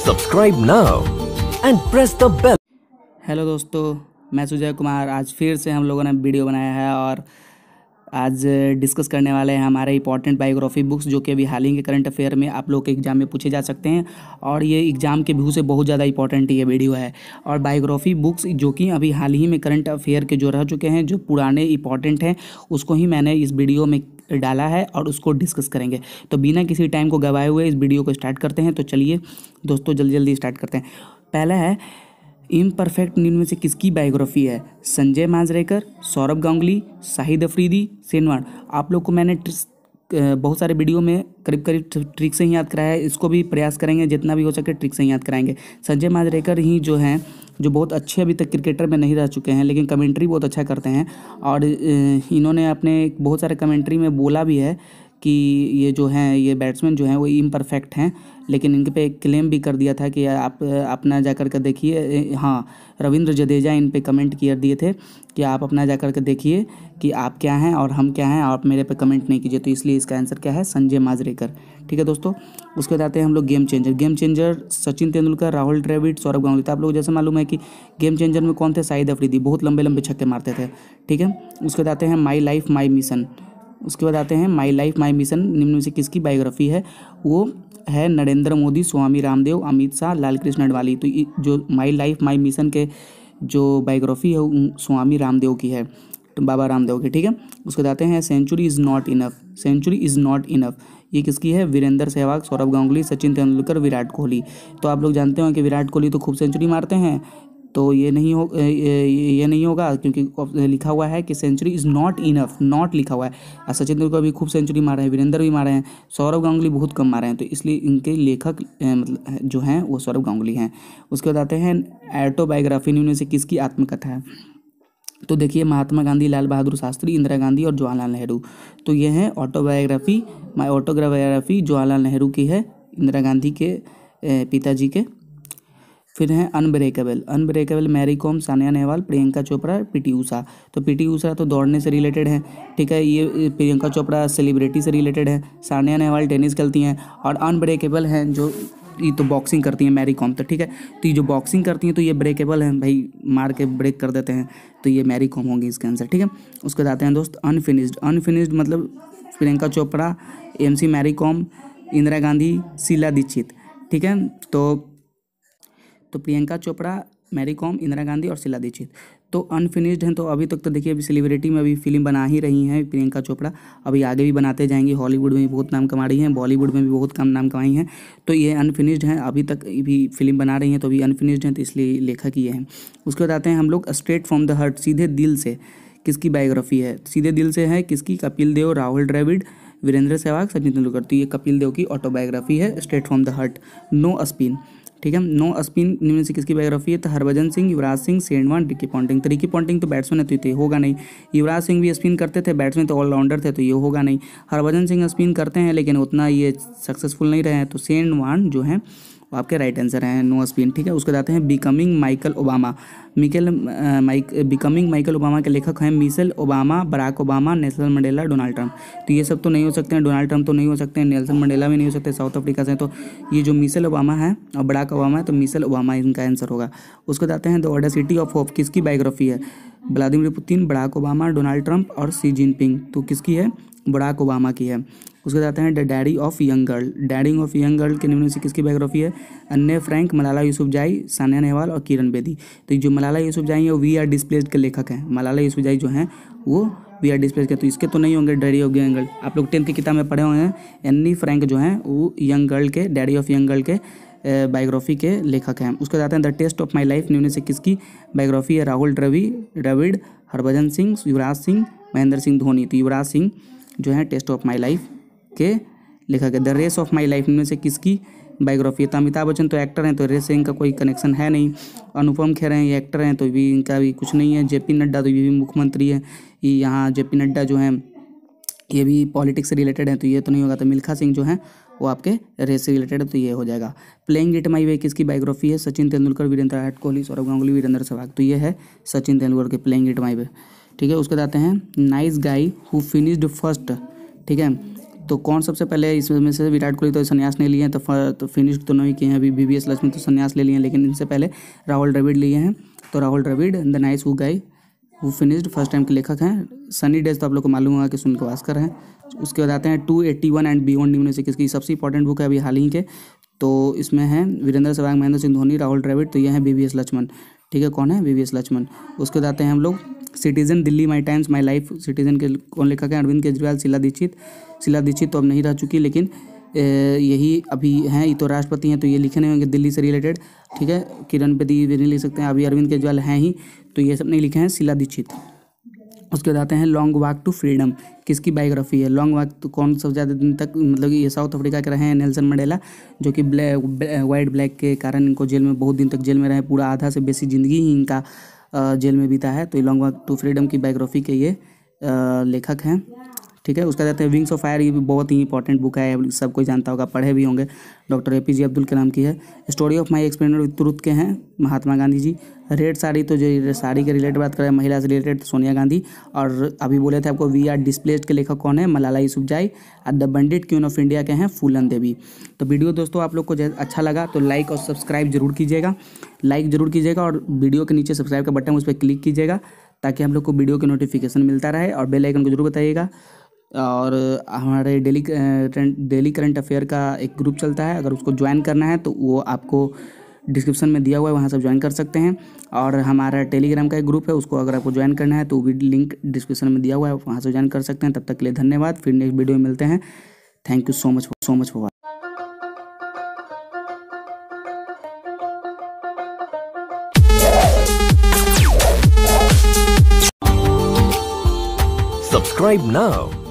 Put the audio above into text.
subscribe now and press the bell hello दोस्तों मैं सुजय कुमार आज फिर से हम लोगों ने वीडियो बनाया है और आज डिस्कस करने वाले हैं हमारे इंपॉर्टेंट बायोग्राफी बुक्स जो कि अभी हाल ही के करंट अफेयर में आप लोग के एग्जाम में पूछे जा सकते हैं और ये एग्जाम के व्यू से बहुत ज़्यादा इंपॉर्टेंट ये वीडियो है और बायोग्राफी बुक्स जो कि अभी हाल ही में करंट अफेयर के जो रह चुके हैं जो पुराने इंपॉर्टेंट हैं उसको ही मैंने इस वीडियो में डाला है और उसको डिस्कस करेंगे तो बिना किसी टाइम को गवाए हुए इस वीडियो को स्टार्ट करते हैं तो चलिए दोस्तों जल्दी जल्दी स्टार्ट करते हैं पहला है इम्परफेक्ट निम्न से किसकी बायोग्राफी है संजय मांजरेकर सौरभ गांगुली शाहिद अफरीदी सेनवाड़ आप लोग को मैंने बहुत सारे वीडियो में करीब करीब ट्रिक से ही याद कराया है इसको भी प्रयास करेंगे जितना भी हो सके ट्रिक से ही याद कराएंगे संजय मांजरेकर ही जो हैं जो बहुत अच्छे अभी तक क्रिकेटर में नहीं रह चुके हैं लेकिन कमेंट्री बहुत अच्छा करते हैं और इन्होंने अपने बहुत सारे कमेंट्री में बोला भी है कि ये जो हैं ये बैट्समैन जो हैं वो इम्परफेक्ट हैं लेकिन इनके पे एक क्लेम भी कर दिया था कि आप अपना जा कर के देखिए हाँ रविंद्र जडेजा इन पे कमेंट कर दिए थे कि आप अपना जा कर के देखिए कि आप क्या हैं और हम क्या हैं आप मेरे पे कमेंट नहीं कीजिए तो इसलिए इसका आंसर क्या है संजय माजरेकर ठीक है दोस्तों उसके बाद आते हैं हम लोग game changer game changer Sachin Tendulkar Rahul Dravid Saurav Ganguly तो आप लोग जैसे मालूम है कि गेम चेंजर में कौन थे साहिद अफरीदी बहुत लंबे लंबे छक्के मारते थे ठीक है उसके बाद आते हैं माई लाइफ माई मिशन उसके बाद आते हैं माई लाइफ माई मिशन निम्न में से किसकी बायोग्राफी है वो है नरेंद्र मोदी स्वामी रामदेव अमित शाह लाल कृष्ण अडवाली तो जो माई लाइफ माई मिशन के जो बायोग्राफी है वो स्वामी रामदेव की है तो बाबा रामदेव की ठीक है उसके बाद आते हैं century is not enough century is not enough ये किसकी है वीरेंद्र सहवाग सौरभ गांगुली सचिन तेंदुलकर विराट कोहली तो आप लोग जानते हो कि विराट कोहली तो खूब सेंचुरी मारते हैं तो ये नहीं हो ये नहीं होगा क्योंकि लिखा हुआ है कि century is not enough not लिखा हुआ है सचिन तेंदुलकर भी खूब सेंचुरी मारे हैं वीरेंद्र भी मारे हैं सौरभ गांगुली बहुत कम मारे हैं तो इसलिए इनके लेखक मतलब जो हैं वो सौरभ गांगुली हैं उसके बाद आते हैं एटोबायोग्राफी इनमें से किसकी आत्मकथा है तो देखिए महात्मा गांधी लाल बहादुर शास्त्री इंदिरा गांधी और जवाहरलाल नेहरू तो ये हैं autobiography my autobiography Jawaharlal Nehru की है इंदिरा गांधी के पिताजी के फिर हैं अनब्रेकेबल अनब्रेकेबल मैरी कॉम सानिया नेहवाल प्रियंका चोपड़ा पीटी ऊषा तो पीटी ऊषा तो दौड़ने से रिलेटेड है ठीक है ये प्रियंका चोपड़ा सेलिब्रिटी से रिलेटेड है सानिया नेहवाल टेनिस खेलती हैं और अनब्रेकेबल हैं जो ये तो बॉक्सिंग करती हैं मैरी कॉम तो ठीक है तो ये जो बॉक्सिंग करती हैं तो ये ब्रेकेबल हैं भाई मार के ब्रेक कर देते हैं तो ये मैरी कॉम होंगी इसके आंसर ठीक है उसके बाद आते हैं दोस्त अनफिनिश्ड अनफिनिश्ड मतलब प्रियंका चोपड़ा एम सी मैरी कॉम इंदिरा गांधी शीला दीक्षित ठीक है तो तो प्रियंका चोपड़ा मैरी कॉम इंदिरा गांधी और शिला दीक्षित तो अनफिनिश्ड हैं तो अभी तक तो देखिए अभी सेलिब्रिटी में अभी फिल्म बना ही रही हैं प्रियंका चोपड़ा अभी आगे भी बनाते जाएंगी हॉलीवुड में भी बहुत नाम कमा रही हैं बॉलीवुड में भी बहुत कम नाम कमाई हैं तो ये अनफिनिश्ड हैं अभी तक भी फिल्म बना रही हैं तो अभी अनफिनिश्ड हैं तो इसलिए लेखक ये हैं उसके बाद आते हैं हम लोग स्ट्रेट फ्रॉम द हर्ट सीधे दिल से किसकी बायोग्राफी है सीधे दिल से है किसकी कपिल देव राहुल ड्रेविड वीरेंद्र सहवाग सचिन तेंदुलकर तो ये कपिल देव की ऑटोबायोग्राफी है straight from the heart no spin ठीक है नो स्पिन निम्न से किसकी बायोग्राफी है तो हरभजन सिंह युवराज सिंह सेंडवान डिक्की पॉन्टिंग तो रिकी पॉन्टिंग तो बैट्समैन है तो ये होगा नहीं युवराज सिंह भी स्पिन करते थे बैट्समैन तो ऑलराउंडर थे तो ये होगा नहीं हरभजन सिंह स्पिन करते हैं लेकिन उतना ये सक्सेसफुल नहीं रहे हैं तो सेंडवान जो है तो आपके राइट आंसर है नो स्पिन ठीक है उसके जाते हैं becoming Michael Obama Michelle Mike becoming Michael Obama के लेखक हैं Michelle Obama Barack Obama Nelson Mandela Donald Trump तो ये सब तो नहीं हो सकते हैं डोनाल्ड ट्रंप तो नहीं हो सकते हैं नेल्सन मंडेला भी नहीं हो सकते साउथ अफ्रीका से तो ये जो मिसल ओबामा है और बराक ओबामा है तो मिसल ओबामा इनका आंसर होगा उसको जाते हैं the audacity of hope किसकी बायोग्राफी है Vladimir Putin Barack Obama Donald Trump और सी जिनपिंग तो किसकी है बराक ओबामा की है उसके साथ हैं the daddy of young girl डैडिंग ऑफ यंग गर्ल के निम्न से किसकी बायोग्राफी है अन्य फ्रैंक मलाला यूसुफ जाई सानिया नेहवाल और किरण बेदी तो जो मलाला जाई है वी आर डिस्प्लेस के लेखक हैं मलाला जाई जो हैं वो वी आर डिस्प्लेस के तो इसके तो नहीं होंगे डैडी ऑफ यंग गर्ल आप लोग टेंथ की किताब में पढ़े हुए हैं एनी फ्रैंक जो हैं वो यंग गर्ल के डैडी ऑफ यंग गर्ल के बायोग्राफी के लेखक हैं उसके जाते हैं the test of my life न्यूने से किसकी बायोग्राफी है राहुल रवि रविड हरभजन सिंह युवराज सिंह महेंद्र सिंह धोनी तो युवराज सिंह जो है टेस्ट ऑफ माई लाइफ के लेखक है the race of my life इनमें से किसकी बायोग्राफी है तो अमिताभ बच्चन तो एक्टर हैं तो रेस से इनका कोई कनेक्शन है नहीं अनुपम खेर हैं ये एक्टर हैं तो भी इनका भी कुछ नहीं है पी नड्डा तो ये भी मुख्यमंत्री है यहाँ पी नड्डा जो है ये भी पॉलिटिक्स से रिलेटेड है तो ये तो नहीं होगा तो मिल्खा सिंह जो है वो आपके रेस से रिलेटेड है तो ये हो जाएगा प्लेइंग इट माई वे किसकी बायोग्राफी है सचिन तेंदुलकर वीरेंद्र विराट कोहली सौरभ गांगुली वीरेंद्र सहवाग तो ये है सचिन तेंदुलकर के प्लेइंग इट माई वे ठीक है उसके जाते हैं नाइस गाई हु फिनिश्ड फर्स्ट ठीक है तो कौन सबसे पहले इसमें से विराट कोहली तो संन्यास नहीं लिए हैं तो, तो फिनिश तो नहीं किए हैं अभी बी वी एस लक्ष्मी तो संन्यास ले लिए हैं लेकिन इनसे पहले राहुल द्रविड़ लिए हैं तो Rahul Dravid the nice who guy वो फिनिश्ड फर्स्ट टाइम के लेखक हैं सनी डेज तो आप लोग को मालूम होगा कि सुन के वास्कर हैं उसके बाद आते हैं two eighty one and beyond से किसकी सबसे इंपॉर्टेंट बुक है अभी हाल ही के तो इसमें हैं वीरेंद्र सहवाग महेंद्र सिंह धोनी राहुल ड्रेविड तो ये हैं बी लक्ष्मण ठीक है कौन है वी लक्ष्मण उसके बाद आते हैं हम लोग citizen Delhi my times my life citizen के कौन लेखक हैं अरविंद केजरीवाल शिला दीक्षित शिला दीक्षित तो अब नहीं रह चुकी लेकिन यही अभी हैं ये तो राष्ट्रपति हैं तो ये लिखे नहीं होंगे दिल्ली से रिलेटेड ठीक है किरण बेदी भी नहीं लिख सकते हैं अभी अरविंद केजरीवाल हैं ही तो ये सब नहीं लिखे हैं शिला दीक्षित उसके बाद आते हैं लॉन्ग वॉक टू फ्रीडम किसकी बायोग्राफी है लॉन्ग वॉक तो कौन सबसे ज़्यादा दिन तक मतलब ये साउथ अफ्रीका के रहे हैं नेल्सन मंडेला जो कि ब्लैक वाइट ब्लैक के कारण इनको जेल में बहुत दिन तक जेल में रहे पूरा आधा से बेसी ज़िंदगी ही इनका जेल में बीता है तो लॉन्ग वॉक टू फ्रीडम की बायोग्राफी के ये लेखक हैं ठीक है उसका जाते हैं विंग्स ऑफ फायर ये भी बहुत ही इंपॉर्टेंट बुक है सब कोई जानता होगा पढ़े भी होंगे डॉक्टर ए पी जे अब्दुल कलाम की है story of my explainer with के हैं महात्मा गांधी जी रेड साड़ी तो जो साड़ी के रिलेटेड बात करें महिला से रिलेटेड तो सोनिया गांधी और अभी बोले थे आपको वी आर डिस्प्लेस्ड के लेखक कौन है मलाला यूसुफजाई और the bandit queen of India के हैं फूलन देवी तो वीडियो दोस्तों आप लोग को अच्छा लगा तो लाइक और सब्सक्राइब जरूर कीजिएगा लाइक जरूर कीजिएगा और वीडियो के नीचे सब्सक्राइब का बटन उस पर क्लिक कीजिएगा ताकि हम लोग को वीडियो के नोटिफिकेशन मिलता रहे और बेल आइकन को जरूर बताइएगा और हमारे डेली डेली करंट अफेयर का एक ग्रुप चलता है अगर उसको ज्वाइन करना है तो वो आपको डिस्क्रिप्शन में दिया हुआ है वहाँ से ज्वाइन कर सकते हैं और हमारा टेलीग्राम का एक ग्रुप है उसको अगर आपको ज्वाइन करना है तो भी लिंक डिस्क्रिप्शन में दिया हुआ है वहाँ से ज्वाइन कर सकते हैं तब तक के लिए धन्यवाद फिर नेक्स्ट वीडियो में मिलते हैं thank you so much so much for Subscribe now